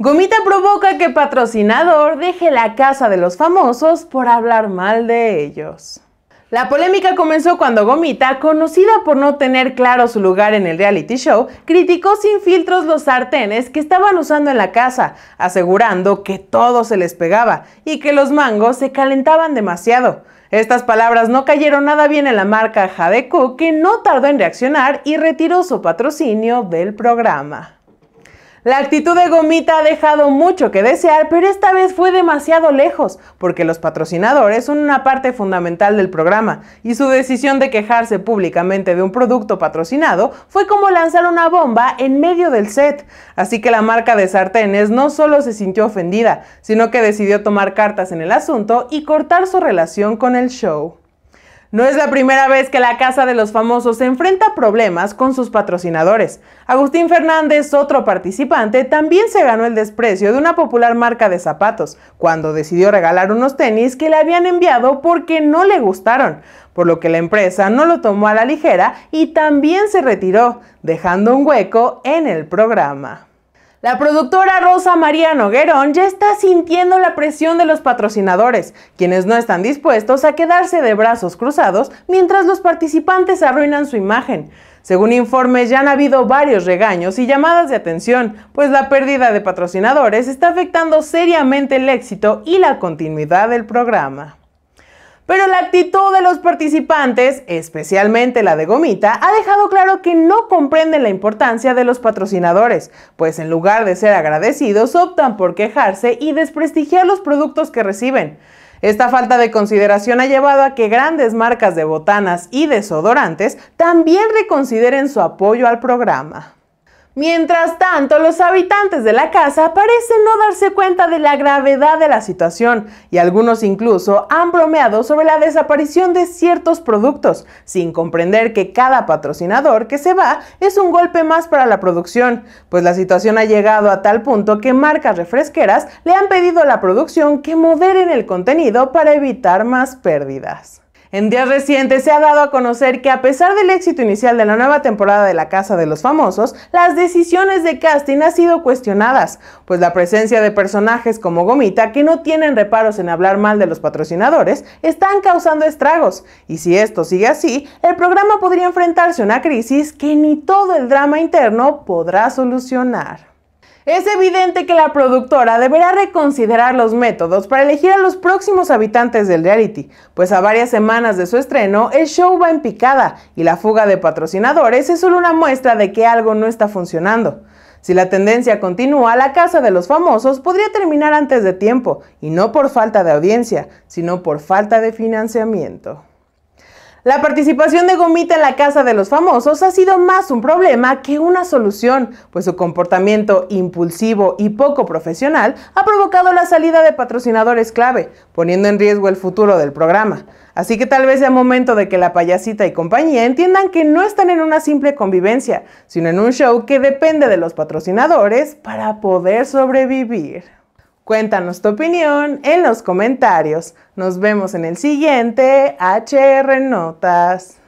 Gomita provoca que patrocinador deje la casa de los famosos por hablar mal de ellos. La polémica comenzó cuando Gomita, conocida por no tener claro su lugar en el reality show, criticó sin filtros los sartenes que estaban usando en la casa, asegurando que todo se les pegaba y que los mangos se calentaban demasiado. Estas palabras no cayeron nada bien en la marca Jadeco, que no tardó en reaccionar y retiró su patrocinio del programa. La actitud de Gomita ha dejado mucho que desear, pero esta vez fue demasiado lejos, porque los patrocinadores son una parte fundamental del programa, y su decisión de quejarse públicamente de un producto patrocinado fue como lanzar una bomba en medio del set. Así que la marca de sartenes no solo se sintió ofendida, sino que decidió tomar cartas en el asunto y cortar su relación con el show. No es la primera vez que la Casa de los Famosos se enfrenta problemas con sus patrocinadores. Agustín Fernández, otro participante, también se ganó el desprecio de una popular marca de zapatos cuando decidió regalar unos tenis que le habían enviado porque no le gustaron, por lo que la empresa no lo tomó a la ligera y también se retiró, dejando un hueco en el programa. La productora Rosa María Noguerón ya está sintiendo la presión de los patrocinadores, quienes no están dispuestos a quedarse de brazos cruzados mientras los participantes arruinan su imagen. Según informes, ya han habido varios regaños y llamadas de atención, pues la pérdida de patrocinadores está afectando seriamente el éxito y la continuidad del programa. Pero la actitud de los participantes, especialmente la de Gomita, ha dejado claro que no comprenden la importancia de los patrocinadores, pues en lugar de ser agradecidos optan por quejarse y desprestigiar los productos que reciben. Esta falta de consideración ha llevado a que grandes marcas de botanas y desodorantes también reconsideren su apoyo al programa. Mientras tanto, los habitantes de la casa parecen no darse cuenta de la gravedad de la situación y algunos incluso han bromeado sobre la desaparición de ciertos productos, sin comprender que cada patrocinador que se va es un golpe más para la producción, pues la situación ha llegado a tal punto que marcas refresqueras le han pedido a la producción que moderen el contenido para evitar más pérdidas. En días recientes se ha dado a conocer que a pesar del éxito inicial de la nueva temporada de La Casa de los Famosos, las decisiones de casting han sido cuestionadas, pues la presencia de personajes como Gomita, que no tienen reparos en hablar mal de los patrocinadores, están causando estragos. Y si esto sigue así, el programa podría enfrentarse a una crisis que ni todo el drama interno podrá solucionar. Es evidente que la productora deberá reconsiderar los métodos para elegir a los próximos habitantes del reality, pues a varias semanas de su estreno el show va en picada y la fuga de patrocinadores es solo una muestra de que algo no está funcionando. Si la tendencia continúa, la casa de los famosos podría terminar antes de tiempo, y no por falta de audiencia, sino por falta de financiamiento. La participación de Gomita en la casa de los famosos ha sido más un problema que una solución, pues su comportamiento impulsivo y poco profesional ha provocado la salida de patrocinadores clave, poniendo en riesgo el futuro del programa. Así que tal vez sea momento de que la payasita y compañía entiendan que no están en una simple convivencia, sino en un show que depende de los patrocinadores para poder sobrevivir. Cuéntanos tu opinión en los comentarios. Nos vemos en el siguiente HR Notas.